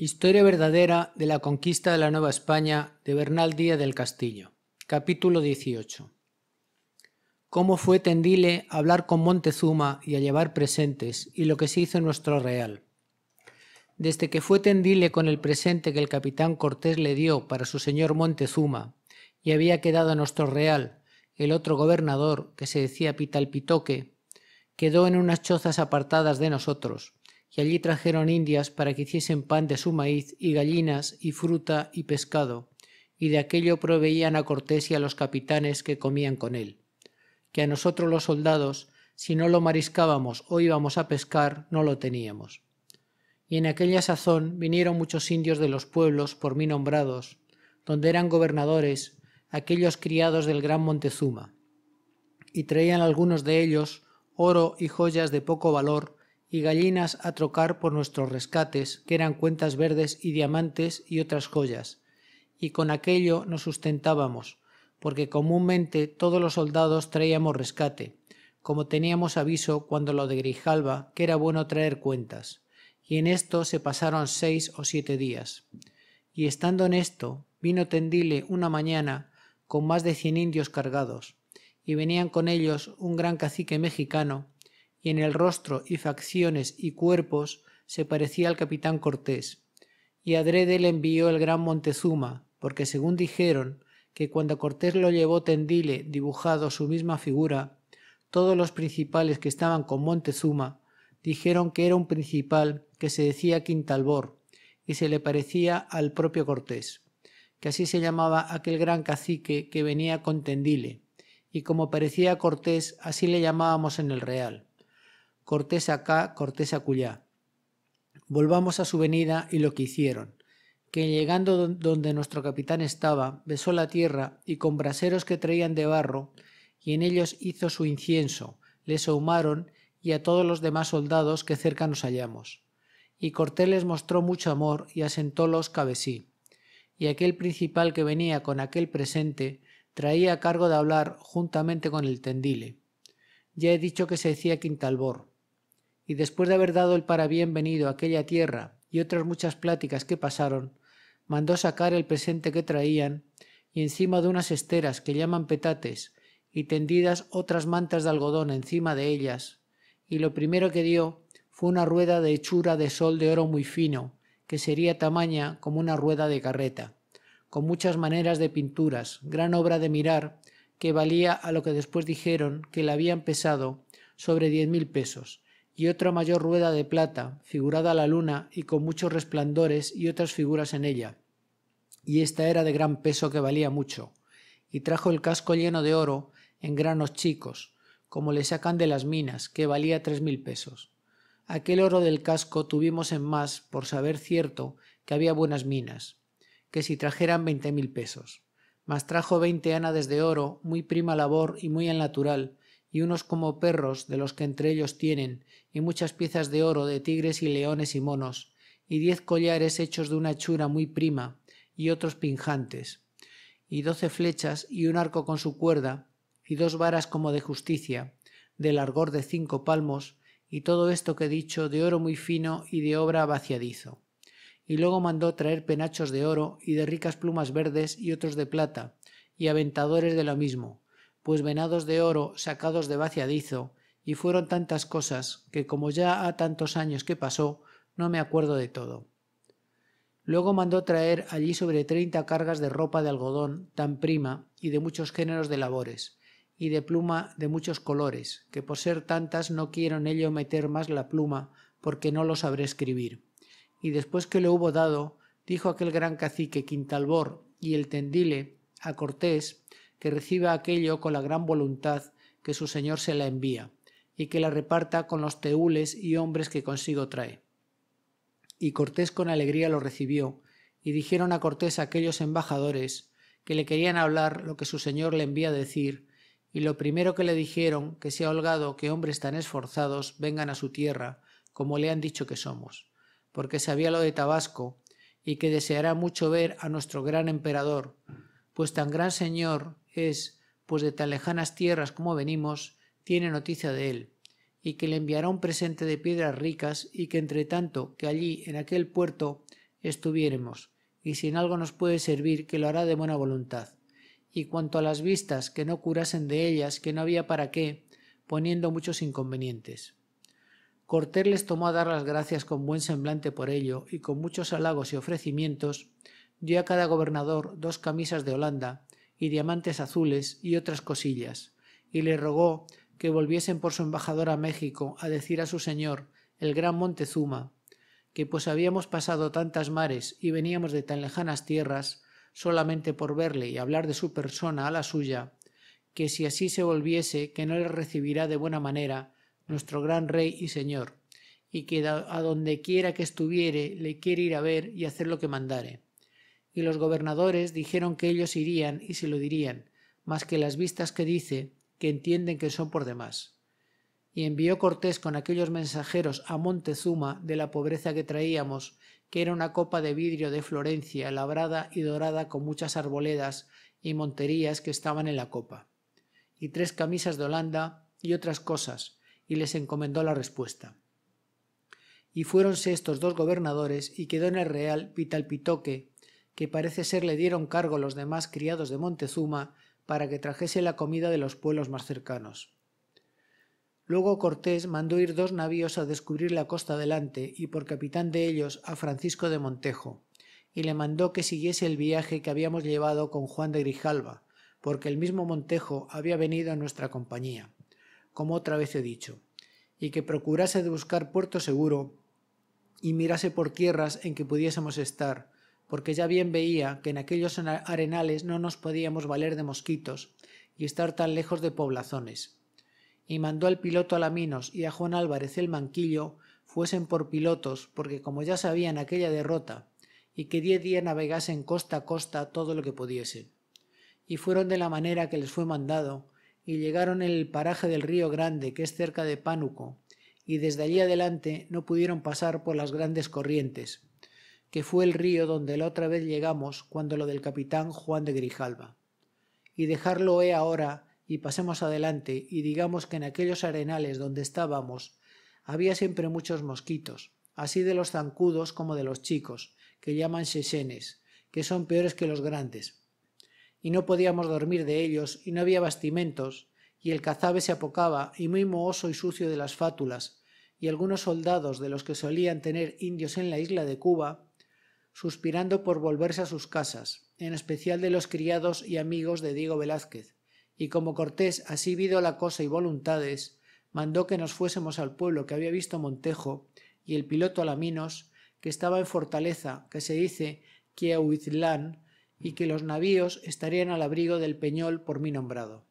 Historia verdadera de la conquista de la Nueva España de Bernal Díaz del Castillo. Capítulo 18. Cómo fue Tendile a hablar con Montezuma y a llevar presentes, y lo que se hizo en nuestro real. Desde que fue Tendile con el presente que el capitán Cortés le dio para su señor Montezuma, y había quedado a nuestro real el otro gobernador, que se decía Pitalpitoque, quedó en unas chozas apartadas de nosotros, y allí trajeron indias para que hiciesen pan de su maíz y gallinas y fruta y pescado, y de aquello proveían a Cortés y a los capitanes que comían con él. Que a nosotros los soldados, si no lo mariscábamos o íbamos a pescar, no lo teníamos. Y en aquella sazón vinieron muchos indios de los pueblos por mí nombrados, donde eran gobernadores aquellos criados del gran Montezuma, y traían algunos de ellos oro y joyas de poco valor y gallinas a trocar por nuestros rescates, que eran cuentas verdes y diamantes y otras joyas, y con aquello nos sustentábamos, porque comúnmente todos los soldados traíamos rescate, como teníamos aviso cuando lo de Grijalva, que era bueno traer cuentas, y en esto se pasaron seis o siete días. Y estando en esto, vino Tendile una mañana con más de cien indios cargados, y venían con ellos un gran cacique mexicano, en el rostro y facciones y cuerpos se parecía al capitán Cortés. Y adrede le envió el gran Montezuma, porque según dijeron, que cuando Cortés lo llevó Tendile dibujado su misma figura, todos los principales que estaban con Montezuma dijeron que era un principal que se decía Quintalbor y se le parecía al propio Cortés, que así se llamaba aquel gran cacique que venía con Tendile, y como parecía a Cortés así le llamábamos en el Real. Cortés acá, Cortés acullá. Volvamos a su venida y lo que hicieron, que llegando donde nuestro capitán estaba, besó la tierra y con braseros que traían de barro, y en ellos hizo su incienso, les ahumaron y a todos los demás soldados que cerca nos hallamos. Y Cortés les mostró mucho amor y asentólos los sí. Y aquel principal que venía con aquel presente traía a cargo de hablar juntamente con el tendile. Ya he dicho que se decía Quintalbor, y después de haber dado el para bienvenido a aquella tierra y otras muchas pláticas que pasaron, mandó sacar el presente que traían y encima de unas esteras que llaman petates y tendidas otras mantas de algodón encima de ellas, y lo primero que dio fue una rueda de hechura de sol de oro muy fino, que sería tamaña como una rueda de carreta, con muchas maneras de pinturas, gran obra de mirar, que valía a lo que después dijeron que la habían pesado sobre diez mil pesos, y otra mayor rueda de plata, figurada a la luna y con muchos resplandores y otras figuras en ella. Y esta era de gran peso que valía mucho. Y trajo el casco lleno de oro en granos chicos, como le sacan de las minas, que valía tres mil pesos. Aquel oro del casco tuvimos en más por saber cierto que había buenas minas, que si trajeran veinte mil pesos. Mas trajo veinte ánades de oro, muy prima labor y muy en natural, y unos como perros de los que entre ellos tienen, y muchas piezas de oro de tigres y leones y monos, y diez collares hechos de una hechura muy prima, y otros pinjantes, y doce flechas y un arco con su cuerda, y dos varas como de justicia, de largor de cinco palmos, y todo esto que he dicho de oro muy fino y de obra vaciadizo. Y luego mandó traer penachos de oro y de ricas plumas verdes y otros de plata, y aventadores de lo mismo, pues venados de oro sacados de vaciadizo, y fueron tantas cosas que como ya ha tantos años que pasó, no me acuerdo de todo. Luego mandó traer allí sobre treinta cargas de ropa de algodón tan prima y de muchos géneros de labores, y de pluma de muchos colores, que por ser tantas no quiero en ello meter más la pluma, porque no lo sabré escribir. Y después que lo hubo dado, dijo aquel gran cacique Quintalbor y el Tendile a Cortés que reciba aquello con la gran voluntad que su Señor se la envía, y que la reparta con los teules y hombres que consigo trae. Y Cortés con alegría lo recibió, y dijeron a Cortés aquellos embajadores que le querían hablar lo que su Señor le envía decir, y lo primero que le dijeron que se ha holgado que hombres tan esforzados vengan a su tierra, como le han dicho que somos, porque sabía lo de Tabasco, y que deseará mucho ver a nuestro gran emperador, pues tan gran señor pues de tan lejanas tierras como venimos, tiene noticia de él, y que le enviará un presente de piedras ricas, y que entre tanto que allí en aquel puerto estuviéremos, y si en algo nos puede servir, que lo hará de buena voluntad. Y cuanto a las vistas, que no curasen de ellas, que no había para qué, poniendo muchos inconvenientes. Cortés les tomó a dar las gracias con buen semblante por ello, y con muchos halagos y ofrecimientos, dio a cada gobernador dos camisas de Holanda y diamantes azules y otras cosillas, y le rogó que volviesen por su embajador a México a decir a su señor, el gran Montezuma, que pues habíamos pasado tantas mares y veníamos de tan lejanas tierras, solamente por verle y hablar de su persona a la suya, que si así se volviese, que no le recibirá de buena manera nuestro gran rey y señor, y que a donde quiera que estuviere le quiere ir a ver y hacer lo que mandare y los gobernadores dijeron que ellos irían y se lo dirían, más que las vistas que dice, que entienden que son por demás. Y envió Cortés con aquellos mensajeros a Montezuma de la pobreza que traíamos, que era una copa de vidrio de Florencia, labrada y dorada con muchas arboledas y monterías que estaban en la copa, y tres camisas de Holanda y otras cosas, y les encomendó la respuesta. Y fuéronse estos dos gobernadores y quedó en el real vitalpitoque que parece ser le dieron cargo los demás criados de Montezuma para que trajese la comida de los pueblos más cercanos. Luego Cortés mandó ir dos navíos a descubrir la costa adelante y por capitán de ellos a Francisco de Montejo, y le mandó que siguiese el viaje que habíamos llevado con Juan de Grijalva, porque el mismo Montejo había venido en nuestra compañía, como otra vez he dicho, y que procurase de buscar puerto seguro y mirase por tierras en que pudiésemos estar, porque ya bien veía que en aquellos arenales no nos podíamos valer de mosquitos y estar tan lejos de poblazones. Y mandó al piloto Alaminos y a Juan Álvarez el Manquillo fuesen por pilotos, porque como ya sabían aquella derrota, y que diez días navegasen costa a costa todo lo que pudiese. Y fueron de la manera que les fue mandado, y llegaron en el paraje del río Grande, que es cerca de Pánuco, y desde allí adelante no pudieron pasar por las grandes corrientes, que fue el río donde la otra vez llegamos cuando lo del capitán Juan de Grijalva. Y dejarlo he eh, ahora y pasemos adelante y digamos que en aquellos arenales donde estábamos había siempre muchos mosquitos, así de los zancudos como de los chicos, que llaman chechenes, que son peores que los grandes. Y no podíamos dormir de ellos y no había bastimentos, y el cazabe se apocaba y muy mohoso y sucio de las fátulas, y algunos soldados de los que solían tener indios en la isla de Cuba suspirando por volverse a sus casas, en especial de los criados y amigos de Diego Velázquez, y como Cortés así vido la cosa y voluntades, mandó que nos fuésemos al pueblo que había visto Montejo y el piloto Alaminos, que estaba en Fortaleza, que se dice Uitlán y que los navíos estarían al abrigo del Peñol por mí nombrado.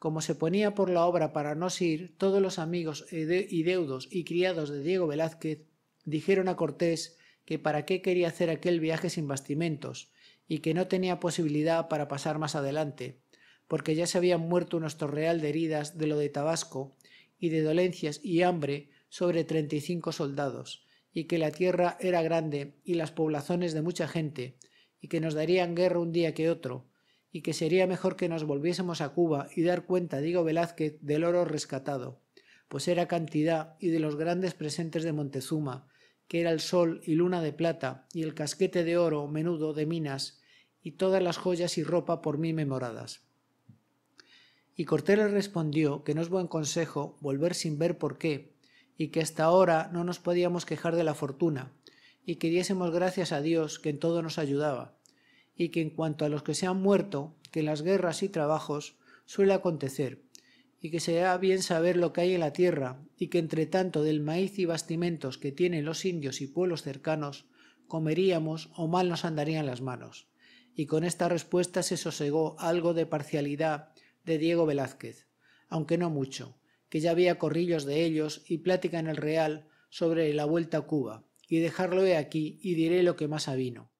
Como se ponía por la obra para no ir, todos los amigos e y deudos y criados de Diego Velázquez dijeron a Cortés que para qué quería hacer aquel viaje sin bastimentos, y que no tenía posibilidad para pasar más adelante, porque ya se habían muerto nuestro real de heridas de lo de Tabasco, y de dolencias y hambre sobre treinta y cinco soldados, y que la tierra era grande y las poblaciones de mucha gente, y que nos darían guerra un día que otro, y que sería mejor que nos volviésemos a Cuba y dar cuenta, digo Velázquez, del oro rescatado, pues era cantidad y de los grandes presentes de Montezuma, que era el sol y luna de plata, y el casquete de oro menudo de minas, y todas las joyas y ropa por mí memoradas. Y Cortés le respondió que no es buen consejo volver sin ver por qué, y que hasta ahora no nos podíamos quejar de la fortuna, y que diésemos gracias a Dios que en todo nos ayudaba, y que en cuanto a los que se han muerto, que en las guerras y trabajos suele acontecer, y que sea bien saber lo que hay en la tierra, y que entre tanto del maíz y bastimentos que tienen los indios y pueblos cercanos, comeríamos o mal nos andarían las manos. Y con esta respuesta se sosegó algo de parcialidad de Diego Velázquez, aunque no mucho, que ya había corrillos de ellos y plática en el Real sobre la vuelta a Cuba, y dejarlo he aquí y diré lo que más avino.